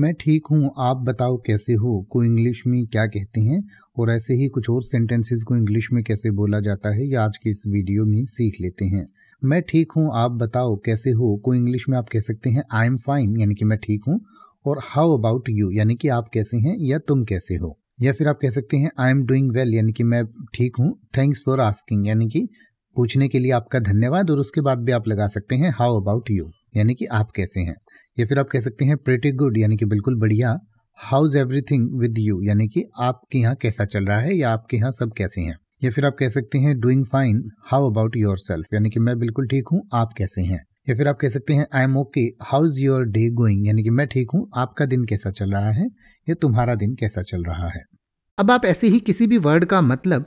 मैं ठीक हूँ आप बताओ कैसे हो को इंग्लिश में क्या कहते हैं और ऐसे ही कुछ और सेंटेंसेस को इंग्लिश में कैसे बोला जाता है ये आज के इस वीडियो में सीख लेते हैं मैं ठीक हूँ आप बताओ कैसे हो को इंग्लिश में आप कह सकते हैं आई एम फाइन यानी कि मैं ठीक हूँ और हाउ अबाउट यू यानी कि आप कैसे हैं या तुम कैसे हो या फिर आप कह सकते हैं आई एम डूइंग वेल यानी कि मैं ठीक हूँ थैंक्स फॉर आस्किंग यानी कि पूछने के लिए आपका धन्यवाद और उसके बाद भी आप लगा सकते हैं हाउ अबाउट यू यानी कि आप कैसे हैं या फिर आप कह सकते हैं प्रेटी गुड यानी कि बिल्कुल बढ़िया how every everything with you यानी कि आपके यहाँ कैसा चल रहा है या आपके यहाँ सब कैसे हैं या फिर आप कह सकते हैं doing fine how about yourself यानी कि मैं बिल्कुल ठीक हूँ आप कैसे हैं या फिर आप कह सकते हैं I am okay how is your day going यानी कि मैं ठीक हूँ आपका दिन कैसा चल रहा है या तुम्हारा दिन कैसा चल रहा है अब आप ऐसे ही किसी भी वर्ड का मतलब